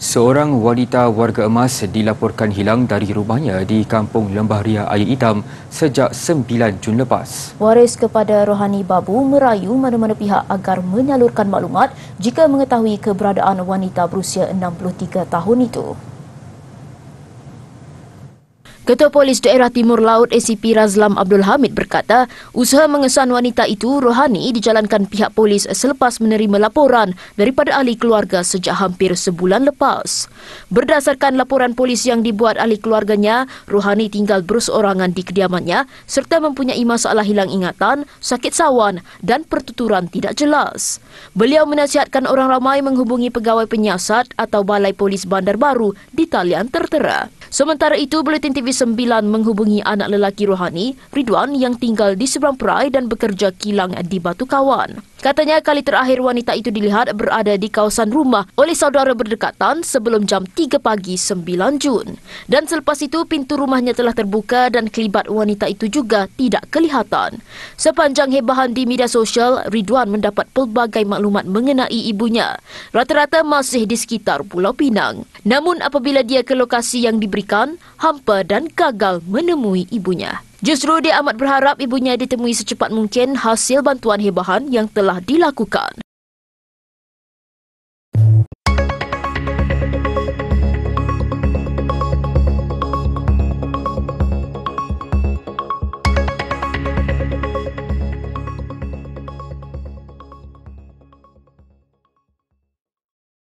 Seorang wanita warga emas dilaporkan hilang dari rumahnya di kampung Lembah Ria Air Hitam sejak 9 Jun lepas. Waris kepada Rohani Babu merayu mana-mana pihak agar menyalurkan maklumat jika mengetahui keberadaan wanita berusia 63 tahun itu. Ketua Polis Daerah Timur Laut ACP Razlam Abdul Hamid berkata, usaha mengesan wanita itu rohani dijalankan pihak polis selepas menerima laporan daripada ahli keluarga sejak hampir sebulan lepas. Berdasarkan laporan polis yang dibuat ahli keluarganya, rohani tinggal berseorangan di kediamannya serta mempunyai masalah hilang ingatan, sakit sawan dan pertuturan tidak jelas. Beliau menasihatkan orang ramai menghubungi pegawai penyiasat atau balai polis Bandar Baru di talian tertera. Sementara itu, Buletin TV9 menghubungi anak lelaki rohani, Ridwan yang tinggal di seberang perai dan bekerja kilang di Batu Kawan. Katanya kali terakhir wanita itu dilihat berada di kawasan rumah oleh saudara berdekatan sebelum jam 3 pagi 9 Jun. Dan selepas itu pintu rumahnya telah terbuka dan kelibat wanita itu juga tidak kelihatan. Sepanjang hebahan di media sosial, Ridwan mendapat pelbagai maklumat mengenai ibunya. Rata-rata masih di sekitar Pulau Pinang. Namun apabila dia ke lokasi yang diberikan, hampa dan gagal menemui ibunya. Justru dia amat berharap ibunya ditemui secepat mungkin hasil bantuan hebahan yang telah dilakukan.